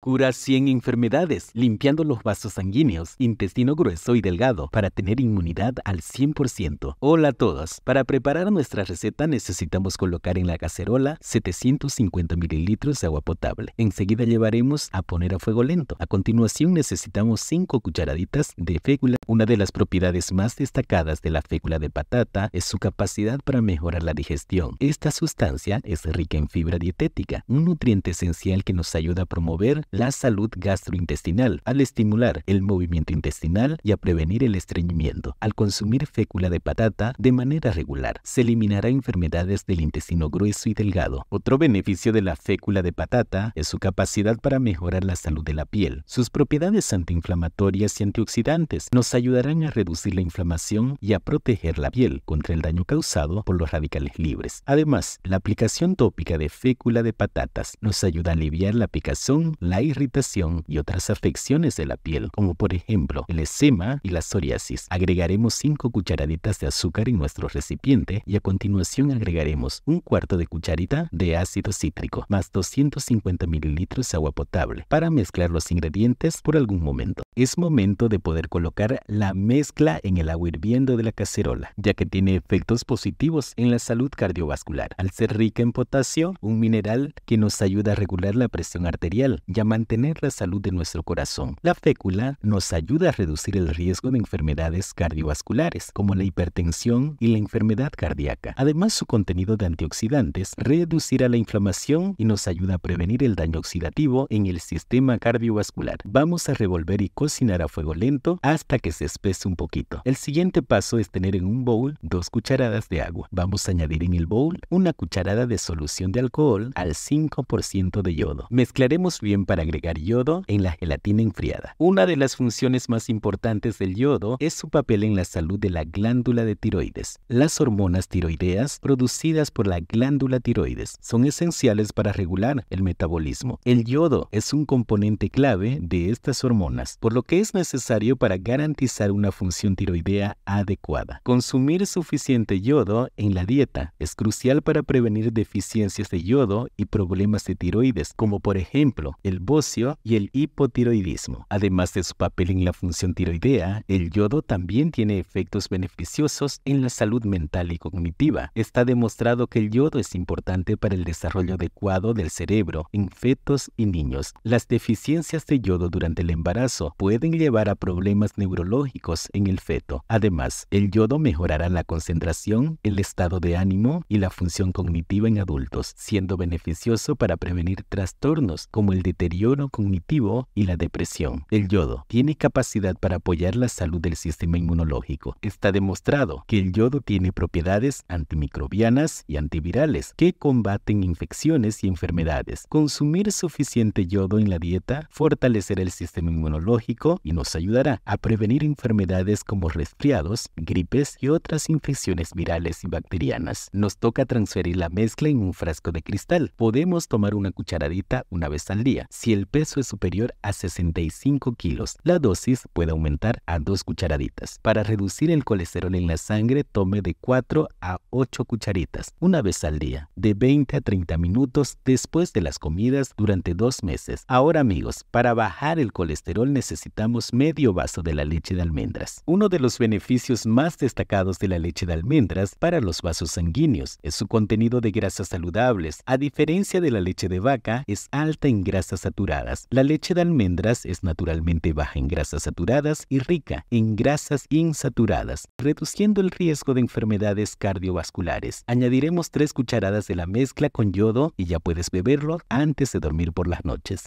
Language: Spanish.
Cura 100 enfermedades, limpiando los vasos sanguíneos, intestino grueso y delgado, para tener inmunidad al 100%. Hola a todos. Para preparar nuestra receta necesitamos colocar en la cacerola 750 mililitros de agua potable. Enseguida llevaremos a poner a fuego lento. A continuación necesitamos 5 cucharaditas de fécula. Una de las propiedades más destacadas de la fécula de patata es su capacidad para mejorar la digestión. Esta sustancia es rica en fibra dietética, un nutriente esencial que nos ayuda a promover la salud gastrointestinal, al estimular el movimiento intestinal y a prevenir el estreñimiento. Al consumir fécula de patata de manera regular, se eliminará enfermedades del intestino grueso y delgado. Otro beneficio de la fécula de patata es su capacidad para mejorar la salud de la piel. Sus propiedades antiinflamatorias y antioxidantes nos ayudarán a reducir la inflamación y a proteger la piel contra el daño causado por los radicales libres. Además, la aplicación tópica de fécula de patatas nos ayuda a aliviar la picazón, la irritación y otras afecciones de la piel, como por ejemplo el eczema y la psoriasis. Agregaremos 5 cucharaditas de azúcar en nuestro recipiente y a continuación agregaremos un cuarto de cucharita de ácido cítrico más 250 mililitros de agua potable para mezclar los ingredientes por algún momento. Es momento de poder colocar la mezcla en el agua hirviendo de la cacerola, ya que tiene efectos positivos en la salud cardiovascular. Al ser rica en potasio, un mineral que nos ayuda a regular la presión arterial, ya mantener la salud de nuestro corazón. La fécula nos ayuda a reducir el riesgo de enfermedades cardiovasculares, como la hipertensión y la enfermedad cardíaca. Además, su contenido de antioxidantes reducirá la inflamación y nos ayuda a prevenir el daño oxidativo en el sistema cardiovascular. Vamos a revolver y cocinar a fuego lento hasta que se espese un poquito. El siguiente paso es tener en un bowl dos cucharadas de agua. Vamos a añadir en el bowl una cucharada de solución de alcohol al 5% de yodo. Mezclaremos bien para agregar yodo en la gelatina enfriada. Una de las funciones más importantes del yodo es su papel en la salud de la glándula de tiroides. Las hormonas tiroideas producidas por la glándula tiroides son esenciales para regular el metabolismo. El yodo es un componente clave de estas hormonas, por lo que es necesario para garantizar una función tiroidea adecuada. Consumir suficiente yodo en la dieta es crucial para prevenir deficiencias de yodo y problemas de tiroides, como por ejemplo el y el hipotiroidismo. Además de su papel en la función tiroidea, el yodo también tiene efectos beneficiosos en la salud mental y cognitiva. Está demostrado que el yodo es importante para el desarrollo adecuado del cerebro en fetos y niños. Las deficiencias de yodo durante el embarazo pueden llevar a problemas neurológicos en el feto. Además, el yodo mejorará la concentración, el estado de ánimo y la función cognitiva en adultos, siendo beneficioso para prevenir trastornos como el deterioro Yodo cognitivo y la depresión. El yodo tiene capacidad para apoyar la salud del sistema inmunológico. Está demostrado que el yodo tiene propiedades antimicrobianas y antivirales que combaten infecciones y enfermedades. Consumir suficiente yodo en la dieta fortalecerá el sistema inmunológico y nos ayudará a prevenir enfermedades como resfriados, gripes y otras infecciones virales y bacterianas. Nos toca transferir la mezcla en un frasco de cristal. Podemos tomar una cucharadita una vez al día si el peso es superior a 65 kilos. La dosis puede aumentar a 2 cucharaditas. Para reducir el colesterol en la sangre, tome de 4 a 8 cucharitas una vez al día, de 20 a 30 minutos después de las comidas durante dos meses. Ahora amigos, para bajar el colesterol necesitamos medio vaso de la leche de almendras. Uno de los beneficios más destacados de la leche de almendras para los vasos sanguíneos es su contenido de grasas saludables. A diferencia de la leche de vaca, es alta en grasas saturadas la leche de almendras es naturalmente baja en grasas saturadas y rica en grasas insaturadas, reduciendo el riesgo de enfermedades cardiovasculares. Añadiremos 3 cucharadas de la mezcla con yodo y ya puedes beberlo antes de dormir por las noches.